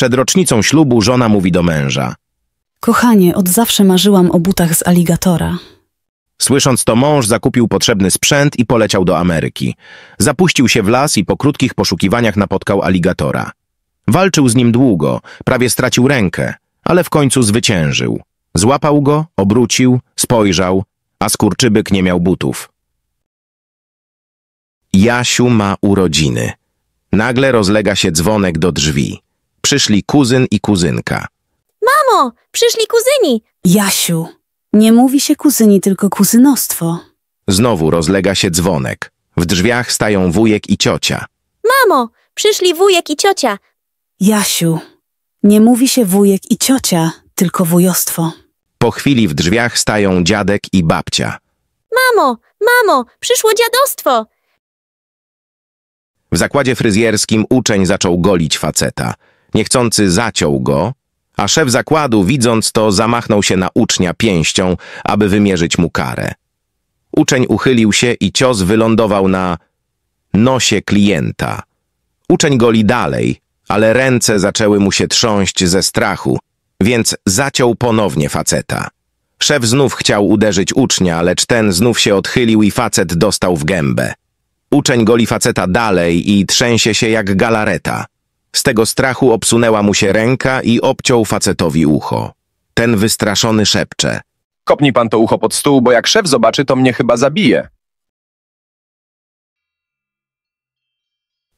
Przed rocznicą ślubu żona mówi do męża. Kochanie, od zawsze marzyłam o butach z aligatora. Słysząc to, mąż zakupił potrzebny sprzęt i poleciał do Ameryki. Zapuścił się w las i po krótkich poszukiwaniach napotkał aligatora. Walczył z nim długo, prawie stracił rękę, ale w końcu zwyciężył. Złapał go, obrócił, spojrzał, a skurczybyk nie miał butów. Jasiu ma urodziny. Nagle rozlega się dzwonek do drzwi. Przyszli kuzyn i kuzynka. Mamo, przyszli kuzyni! Jasiu, nie mówi się kuzyni, tylko kuzynostwo. Znowu rozlega się dzwonek. W drzwiach stają wujek i ciocia. Mamo, przyszli wujek i ciocia. Jasiu, nie mówi się wujek i ciocia, tylko wujostwo. Po chwili w drzwiach stają dziadek i babcia. Mamo, mamo, przyszło dziadostwo! W zakładzie fryzjerskim uczeń zaczął golić faceta. Niechcący zaciął go, a szef zakładu, widząc to, zamachnął się na ucznia pięścią, aby wymierzyć mu karę. Uczeń uchylił się i cios wylądował na nosie klienta. Uczeń goli dalej, ale ręce zaczęły mu się trząść ze strachu, więc zaciął ponownie faceta. Szef znów chciał uderzyć ucznia, lecz ten znów się odchylił i facet dostał w gębę. Uczeń goli faceta dalej i trzęsie się jak galareta. Z tego strachu obsunęła mu się ręka i obciął facetowi ucho. Ten wystraszony szepcze. Kopnij pan to ucho pod stół, bo jak szef zobaczy, to mnie chyba zabije.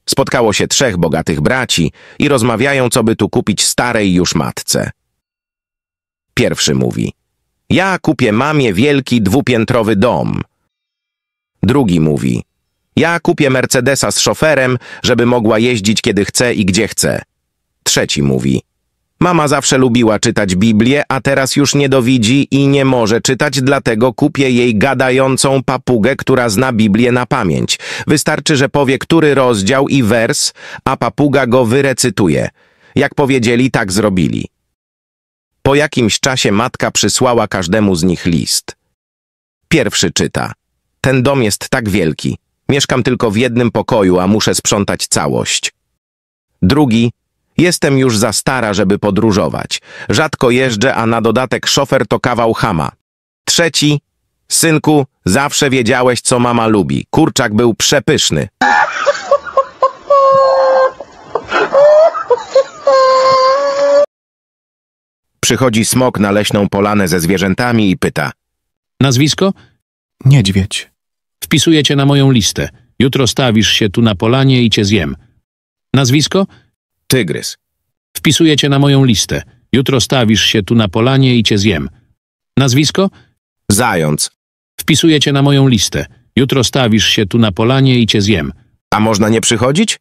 Spotkało się trzech bogatych braci i rozmawiają, co by tu kupić starej już matce. Pierwszy mówi. Ja kupię mamie wielki dwupiętrowy dom. Drugi mówi. Ja kupię Mercedesa z szoferem, żeby mogła jeździć kiedy chce i gdzie chce. Trzeci mówi. Mama zawsze lubiła czytać Biblię, a teraz już nie dowidzi i nie może czytać, dlatego kupię jej gadającą papugę, która zna Biblię na pamięć. Wystarczy, że powie, który rozdział i wers, a papuga go wyrecytuje. Jak powiedzieli, tak zrobili. Po jakimś czasie matka przysłała każdemu z nich list. Pierwszy czyta. Ten dom jest tak wielki, Mieszkam tylko w jednym pokoju, a muszę sprzątać całość. Drugi. Jestem już za stara, żeby podróżować. Rzadko jeżdżę, a na dodatek szofer to kawał chama. Trzeci. Synku, zawsze wiedziałeś, co mama lubi. Kurczak był przepyszny. Przychodzi smok na leśną polanę ze zwierzętami i pyta. Nazwisko? Niedźwiedź. Wpisuję cię na moją listę. Jutro stawisz się tu na polanie i cię zjem. Nazwisko? Tygrys. Wpisuję cię na moją listę. Jutro stawisz się tu na polanie i cię zjem. Nazwisko? Zając. Wpisuję cię na moją listę. Jutro stawisz się tu na polanie i cię zjem. A można nie przychodzić?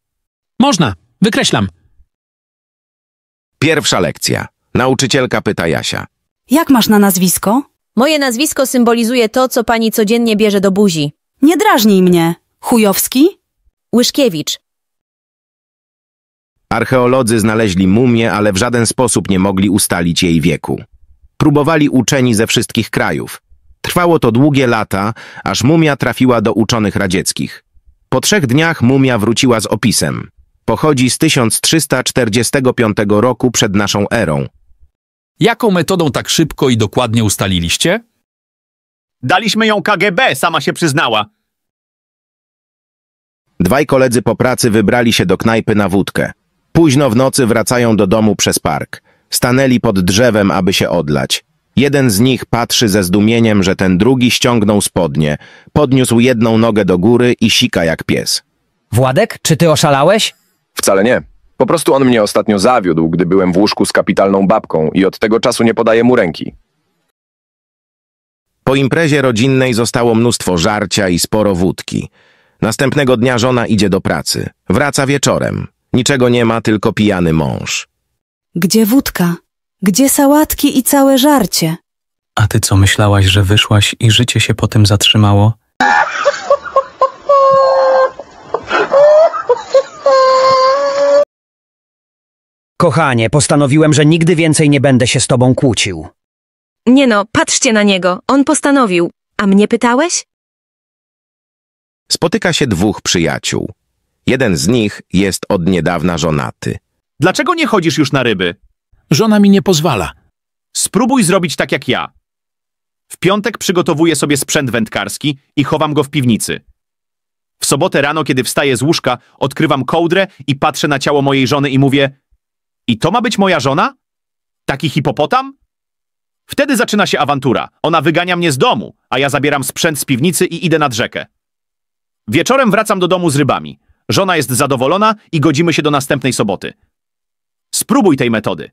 Można. Wykreślam. Pierwsza lekcja. Nauczycielka pyta Jasia. Jak masz na nazwisko? Moje nazwisko symbolizuje to, co pani codziennie bierze do buzi. Nie drażnij mnie. Chujowski? Łyszkiewicz. Archeolodzy znaleźli mumię, ale w żaden sposób nie mogli ustalić jej wieku. Próbowali uczeni ze wszystkich krajów. Trwało to długie lata, aż mumia trafiła do uczonych radzieckich. Po trzech dniach mumia wróciła z opisem. Pochodzi z 1345 roku przed naszą erą. Jaką metodą tak szybko i dokładnie ustaliliście? Daliśmy ją KGB, sama się przyznała. Dwaj koledzy po pracy wybrali się do knajpy na wódkę. Późno w nocy wracają do domu przez park. Stanęli pod drzewem, aby się odlać. Jeden z nich patrzy ze zdumieniem, że ten drugi ściągnął spodnie, podniósł jedną nogę do góry i sika jak pies. Władek, czy ty oszalałeś? Wcale nie. Po prostu on mnie ostatnio zawiódł, gdy byłem w łóżku z kapitalną babką i od tego czasu nie podaje mu ręki. Po imprezie rodzinnej zostało mnóstwo żarcia i sporo wódki. Następnego dnia żona idzie do pracy. Wraca wieczorem. Niczego nie ma, tylko pijany mąż. Gdzie wódka? Gdzie sałatki i całe żarcie? A ty co myślałaś, że wyszłaś i życie się po tym zatrzymało? Kochanie, postanowiłem, że nigdy więcej nie będę się z tobą kłócił. Nie no, patrzcie na niego, on postanowił. A mnie pytałeś? Spotyka się dwóch przyjaciół. Jeden z nich jest od niedawna żonaty. Dlaczego nie chodzisz już na ryby? Żona mi nie pozwala. Spróbuj zrobić tak jak ja. W piątek przygotowuję sobie sprzęt wędkarski i chowam go w piwnicy. W sobotę rano, kiedy wstaję z łóżka, odkrywam kołdrę i patrzę na ciało mojej żony i mówię: I to ma być moja żona? Taki hipopotam? Wtedy zaczyna się awantura. Ona wygania mnie z domu, a ja zabieram sprzęt z piwnicy i idę nad rzekę. Wieczorem wracam do domu z rybami. Żona jest zadowolona i godzimy się do następnej soboty. Spróbuj tej metody.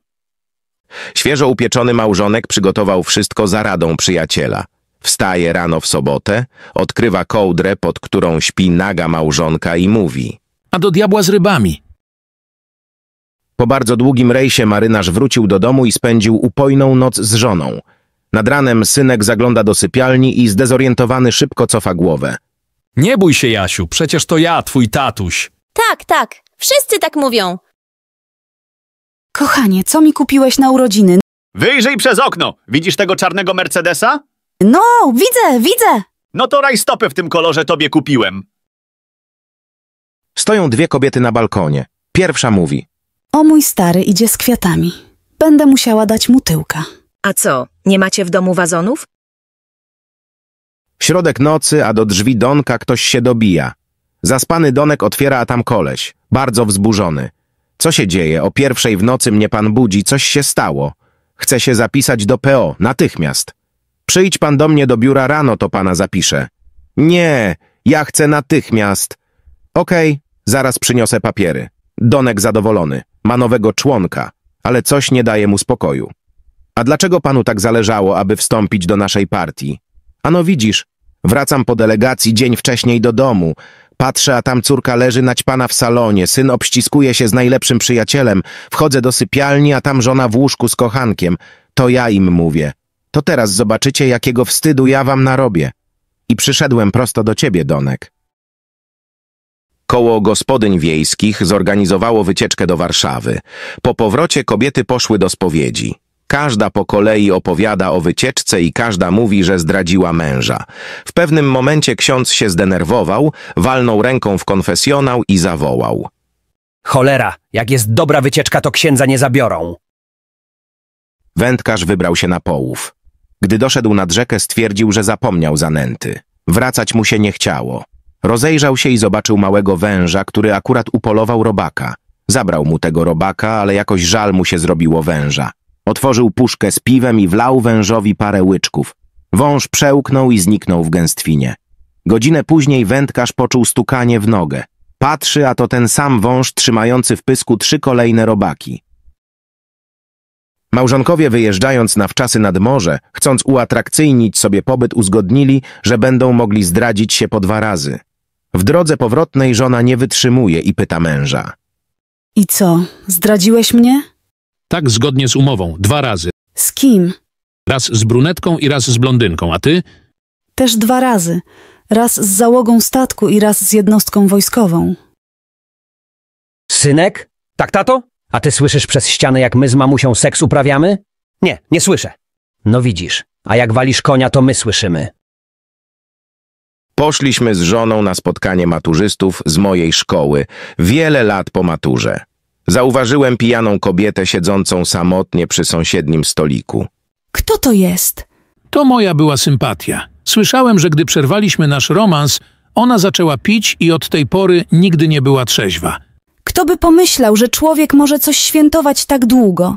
Świeżo upieczony małżonek przygotował wszystko za radą przyjaciela. Wstaje rano w sobotę, odkrywa kołdrę, pod którą śpi naga małżonka i mówi. A do diabła z rybami. Po bardzo długim rejsie marynarz wrócił do domu i spędził upojną noc z żoną. Nad ranem synek zagląda do sypialni i zdezorientowany szybko cofa głowę. Nie bój się, Jasiu, przecież to ja, twój tatuś. Tak, tak. Wszyscy tak mówią. Kochanie, co mi kupiłeś na urodziny? Wyjrzyj przez okno! Widzisz tego czarnego Mercedesa? No, widzę, widzę! No to rajstopy w tym kolorze tobie kupiłem. Stoją dwie kobiety na balkonie. Pierwsza mówi. O mój stary idzie z kwiatami. Będę musiała dać mu tyłka. A co, nie macie w domu wazonów? Środek nocy, a do drzwi Donka ktoś się dobija. Zaspany Donek otwiera, a tam koleś, bardzo wzburzony. Co się dzieje? O pierwszej w nocy mnie pan budzi, coś się stało. Chcę się zapisać do PO, natychmiast. Przyjdź pan do mnie do biura rano, to pana zapiszę. Nie, ja chcę natychmiast. Okej, okay, zaraz przyniosę papiery. Donek zadowolony. Ma nowego członka, ale coś nie daje mu spokoju. A dlaczego panu tak zależało, aby wstąpić do naszej partii? Ano widzisz, wracam po delegacji dzień wcześniej do domu. Patrzę, a tam córka leży naćpana w salonie, syn obściskuje się z najlepszym przyjacielem, wchodzę do sypialni, a tam żona w łóżku z kochankiem. To ja im mówię. To teraz zobaczycie, jakiego wstydu ja wam narobię. I przyszedłem prosto do ciebie, Donek. Koło gospodyń wiejskich zorganizowało wycieczkę do Warszawy. Po powrocie kobiety poszły do spowiedzi. Każda po kolei opowiada o wycieczce i każda mówi, że zdradziła męża. W pewnym momencie ksiądz się zdenerwował, walnął ręką w konfesjonał i zawołał. Cholera, jak jest dobra wycieczka, to księdza nie zabiorą. Wędkarz wybrał się na połów. Gdy doszedł nad rzekę, stwierdził, że zapomniał zanęty. Wracać mu się nie chciało. Rozejrzał się i zobaczył małego węża, który akurat upolował robaka. Zabrał mu tego robaka, ale jakoś żal mu się zrobiło węża. Otworzył puszkę z piwem i wlał wężowi parę łyczków. Wąż przełknął i zniknął w gęstwinie. Godzinę później wędkarz poczuł stukanie w nogę. Patrzy, a to ten sam wąż trzymający w pysku trzy kolejne robaki. Małżonkowie wyjeżdżając na wczasy nad morze, chcąc uatrakcyjnić sobie pobyt, uzgodnili, że będą mogli zdradzić się po dwa razy. W drodze powrotnej żona nie wytrzymuje i pyta męża. I co, zdradziłeś mnie? Tak zgodnie z umową, dwa razy. Z kim? Raz z brunetką i raz z blondynką, a ty? Też dwa razy. Raz z załogą statku i raz z jednostką wojskową. Synek? Tak, tato? A ty słyszysz przez ścianę, jak my z mamusią seks uprawiamy? Nie, nie słyszę. No widzisz, a jak walisz konia, to my słyszymy. Poszliśmy z żoną na spotkanie maturzystów z mojej szkoły, wiele lat po maturze. Zauważyłem pijaną kobietę siedzącą samotnie przy sąsiednim stoliku. Kto to jest? To moja była sympatia. Słyszałem, że gdy przerwaliśmy nasz romans, ona zaczęła pić i od tej pory nigdy nie była trzeźwa. Kto by pomyślał, że człowiek może coś świętować tak długo?